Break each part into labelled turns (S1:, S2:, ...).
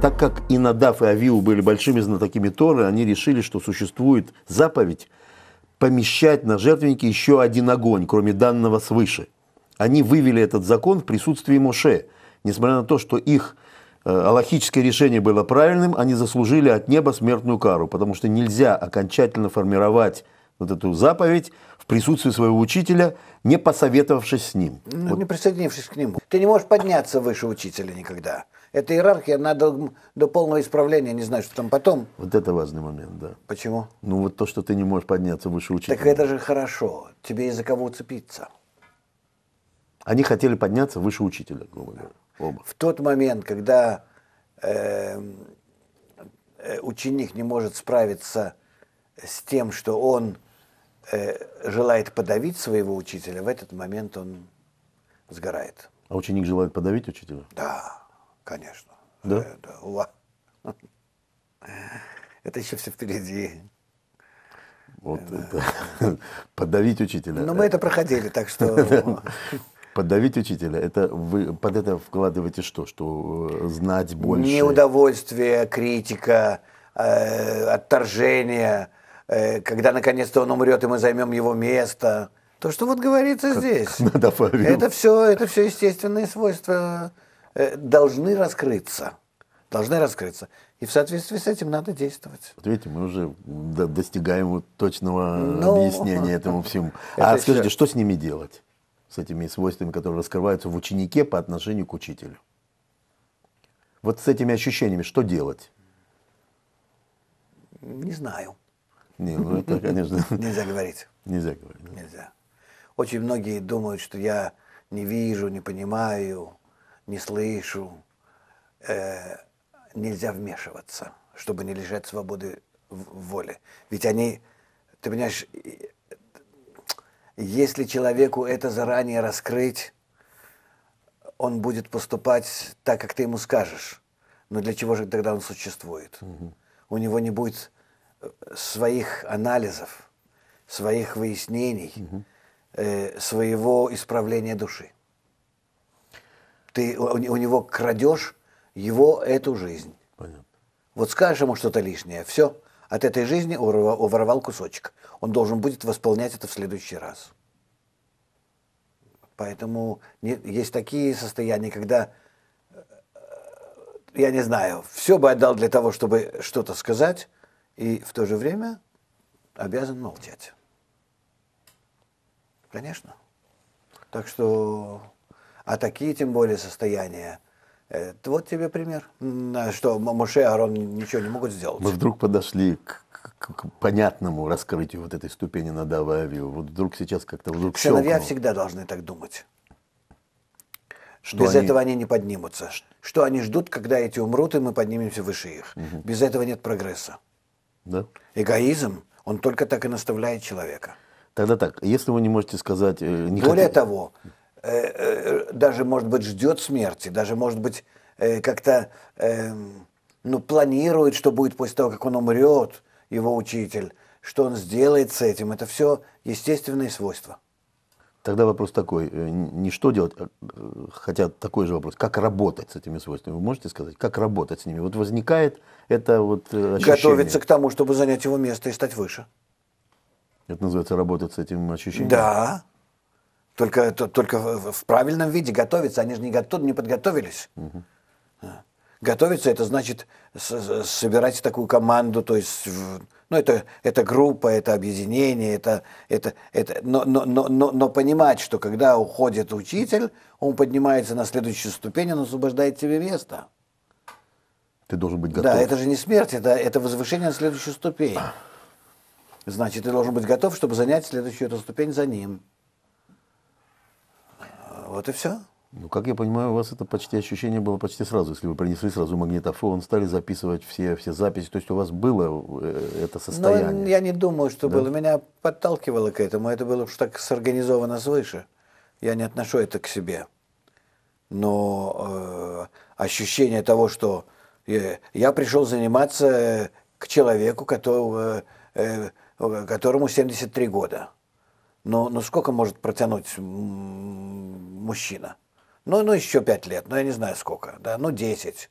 S1: Так как и Надав, и Авиу были большими знатоками Торы, они решили, что существует заповедь помещать на жертвенники еще один огонь, кроме данного свыше. Они вывели этот закон в присутствии Моше. Несмотря на то, что их э, аллахическое решение было правильным, они заслужили от неба смертную кару, потому что нельзя окончательно формировать вот эту заповедь в присутствии своего учителя, не посоветовавшись с
S2: ним. Ну, вот. Не присоединившись к нему. Ты не можешь подняться выше учителя никогда. Эта иерархия, надо до полного исправления, не знаю, что там потом.
S1: Вот это важный момент, да. Почему? Ну вот то, что ты не можешь подняться выше учителя. Так
S2: это же хорошо, тебе из-за кого уцепиться.
S1: Они хотели подняться выше учителя, грубо говоря, оба.
S2: В тот момент, когда эм, э, ученик не может справиться с тем, что он э, желает подавить своего учителя, в этот момент он сгорает.
S1: А ученик желает подавить учителя?
S2: Да. Конечно. Да? Э, да. Это еще все
S1: впереди. Вот это. Подавить учителя. Но
S2: мы это проходили, так что...
S1: Подавить учителя, это вы под это вкладываете что? Что э, знать больше?
S2: Неудовольствие, критика, э, отторжение, э, когда наконец-то он умрет, и мы займем его место. То, что вот говорится как здесь. Это все, это все естественные свойства Э, должны раскрыться. Должны раскрыться. И в соответствии с этим надо действовать.
S1: Вот видите, мы уже достигаем вот точного э, Но... Ну, объяснения этому всему. А Это скажите, еще... что с ними делать? С этими свойствами, которые раскрываются в ученике по отношению к учителю? Вот с этими ощущениями что делать?
S2: Не знаю.
S1: Не, ну это, конечно... Нельзя говорить. Нельзя
S2: говорить. Нельзя. Очень многие думают, что я не вижу, не понимаю, не слышу, э, нельзя вмешиваться, чтобы не лежать свободы воли. Ведь они, ты понимаешь, если человеку это заранее раскрыть, он будет поступать так, как ты ему скажешь. Но для чего же тогда он существует? Угу. У него не будет э, своих анализов, своих выяснений, угу. э, своего исправления души ты у, у него крадешь его эту жизнь. Понятно. Вот скажешь ему что-то лишнее, все, от этой жизни уворовал, уворовал кусочек. Он должен будет восполнять это в следующий раз. Поэтому не, есть такие состояния, когда э, я не знаю, все бы отдал для того, чтобы что-то сказать, и в то же время обязан молчать. Конечно. Так что а такие тем более состояния. Вот тебе пример, что Моше и Арон ничего не могут сделать. Мы
S1: вдруг подошли к, к, понятному раскрытию вот этой ступени на Дававию. Вот вдруг сейчас как-то вдруг Сыновья щелкнул.
S2: всегда должны так думать. Что Без они... этого они не поднимутся. Что они ждут, когда эти умрут, и мы поднимемся выше их. Угу. Без этого нет прогресса. Да? Эгоизм, он только так и наставляет человека.
S1: Тогда так, если вы не можете сказать... Э, не Более хот...
S2: того, Э, э, даже, может быть, ждет смерти, даже, может быть, э, как-то эм, ну, планирует, что будет после того, как он умрет, его учитель, что он сделает с этим. Это все естественные свойства.
S1: Тогда вопрос такой, не что делать, а, хотя такой же вопрос, как работать с этими свойствами? Вы можете сказать, как работать с ними? Вот возникает это вот ощущение. Готовиться к
S2: тому, чтобы занять его место и стать выше.
S1: Это называется работать с этим ощущением? Да,
S2: только, то, только в, правильном виде готовиться. Они же не, готов, не подготовились. Угу. Готовиться это значит собирать такую команду, то есть ну, это, это группа, это объединение, это, это, это, но, но, но, но, но понимать, что когда уходит учитель, он поднимается на следующую ступень, он освобождает тебе место.
S1: Ты должен быть готов. Да, это
S2: же не смерть, это, это возвышение на следующую ступень. А. Значит, ты должен быть готов, чтобы занять следующую эту ступень за ним. Вот и все.
S1: Ну, как я понимаю, у вас это почти ощущение было почти сразу, если вы принесли сразу магнитофон, стали записывать все, все записи, то есть у вас было э, это состояние? Ну,
S2: я не думаю, что да? было. Меня подталкивало к этому, это было уж так сорганизовано свыше. Я не отношу это к себе. Но э, ощущение того, что э, я, пришел заниматься к человеку, которого, э, которому 73 года но ну сколько может протянуть мужчина? Ну, ну еще пять лет, ну я не знаю сколько, да, ну десять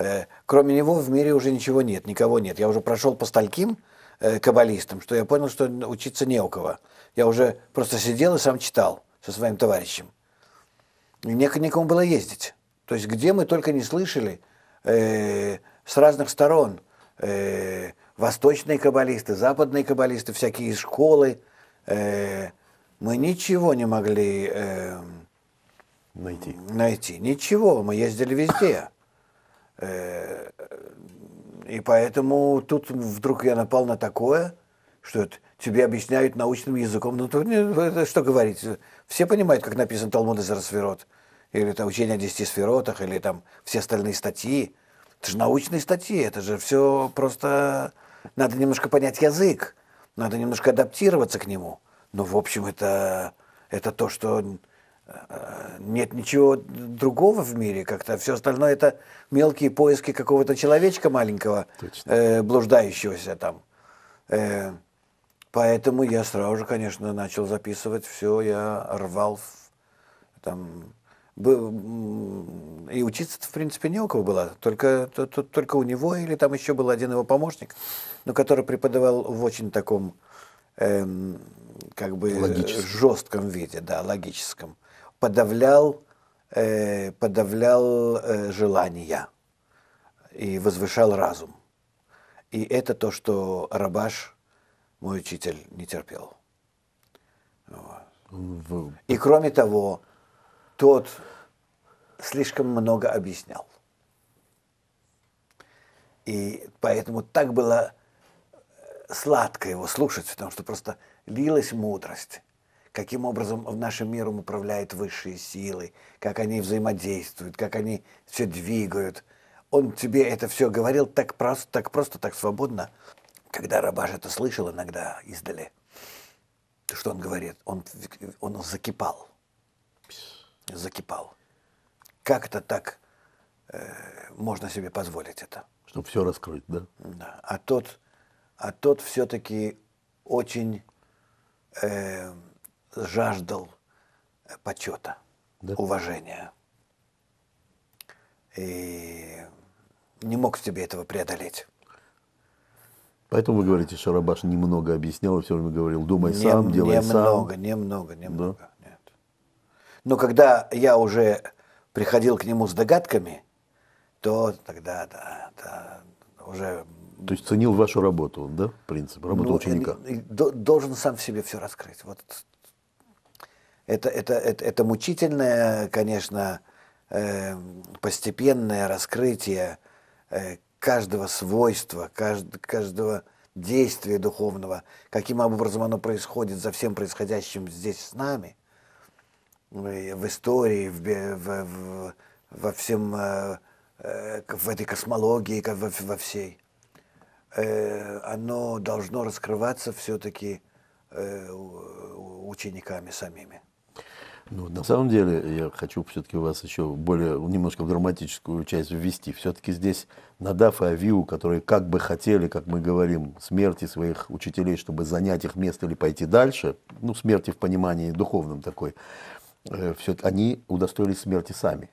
S2: Э, кроме него в мире уже ничего нет, никого нет. Я уже прошел по стольким э, каббалистам, что я понял, что учиться не у кого. Я уже просто сидел и сам читал со своим товарищем. И не, некому было ездить. То есть где мы только не слышали э, с разных сторон э, восточные каббалисты, западные каббалисты, всякие школы, э, мы ничего не могли э, найти. найти. Ничего, мы ездили везде. Э, и поэтому тут вдруг я напал на такое, что это, тебе объясняют научным языком. Ну, тут, это что говорить? Все понимают, как написан Талмуд из Росферот. Или это учение о десяти сферотах, или там все остальные статьи. Это же научные статьи, это же все просто... Надо немножко понять язык. Надо немножко адаптироваться к нему. Но, в общем, это, это то, что э, нет ничего другого в мире как-то. Все остальное это мелкие поиски какого-то человечка маленького, э, блуждающегося там. Э, поэтому я сразу же, конечно, начал записывать все. Я рвал там и учиться в принципе не у кого было, только, только у него или там еще был один его помощник, но который преподавал в очень таком эм, как бы логическом. жестком виде, да, логическом, подавлял, э, подавлял э, желания и возвышал разум. И это то, что Рабаш, мой учитель, не терпел. Вот. В... И кроме того, тот слишком много объяснял. И поэтому так было э, сладко его слушать, потому что просто лилась мудрость, каким образом в нашем миром управляют высшие силы, как они взаимодействуют, как они все двигают. Он тебе это все говорил так просто, так просто, так свободно. Когда Рабаш это слышал иногда издали, что он говорит, он, он закипал закипал. Как это так э, можно себе позволить это? Чтобы все раскрыть, да? Да. А тот, а тот все-таки очень э, жаждал почета, да? уважения. И не мог в себе этого преодолеть.
S1: Поэтому вы говорите, что Рабаш немного объяснял все время говорил, думай не, сам, делай Не сам. Немного,
S2: немного, немного. Да? Но когда я уже приходил к нему с догадками, то тогда да, да, уже...
S1: То есть ценил вашу работу, да,
S2: принцип, работу ну, ученика? Э, должен сам в себе все раскрыть. Вот это, это, это, это мучительное, конечно, э, постепенное раскрытие э, каждого свойства, кажд, каждого действия духовного, каким образом оно происходит за всем происходящим здесь с нами – в истории, в, в, в, во всем, э, э, в этой космологии, во, во всей. Э, оно должно раскрываться все-таки учениками самими.
S1: Ну, на самом деле, я хочу все-таки вас еще более немножко в драматическую часть ввести. Все-таки здесь Надаф и Авиу, которые как бы хотели, как мы говорим, смерти своих учителей, чтобы занять их место или пойти дальше, ну, смерти в понимании духовном такой, Э, все, они удостоились смерти сами.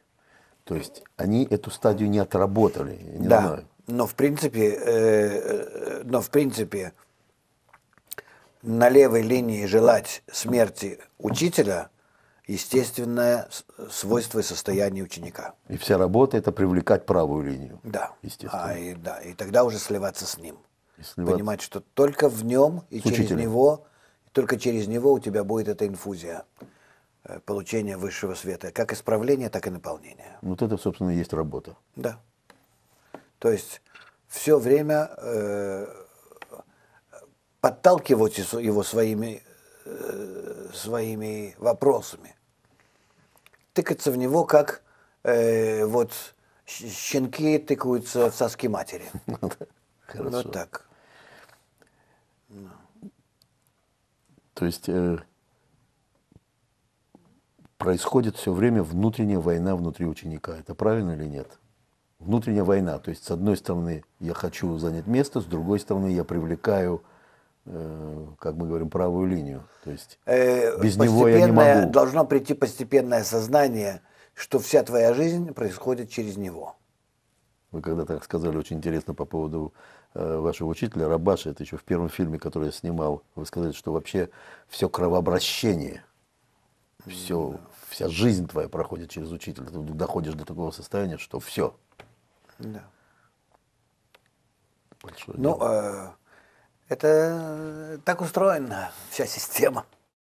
S1: То есть они эту стадию не отработали. не да,
S2: знаю. но в принципе, э, э, но в принципе на левой линии желать смерти учителя естественное свойство и состояние ученика.
S1: И вся работа это привлекать
S2: правую линию. Да. Естественно. А, и, да, и тогда уже сливаться с ним. И сливаться. Понимать, что только в нем и с через учителем. него, только через него у тебя будет эта инфузия. Э, получения высшего света, как исправления, так и наполнения.
S1: Вот это, собственно, и есть работа.
S2: Да. То есть все время э, подталкивать его своими, э, своими вопросами, тыкаться в него, как э, вот щенки тыкаются в соски матери. Вот так. Ну.
S1: То есть э, происходит все время внутренняя война внутри ученика. Это правильно или нет? Внутренняя война. То есть, с одной стороны, я хочу занять место, с другой стороны, я привлекаю э, как мы говорим, правую линию. То есть э, без него я не могу.
S2: Должно прийти постепенное сознание, что вся твоя жизнь происходит через него.
S1: Вы когда так сказали, очень интересно по поводу э, вашего учителя Рабаша, это еще в первом фильме, который я снимал, вы сказали, что вообще все кровообращение – все, да. вся жизнь твоя проходит через учителя. Ты доходишь до такого состояния, что все. Да. Большое ну,
S2: дело. э, это так устроена вся система.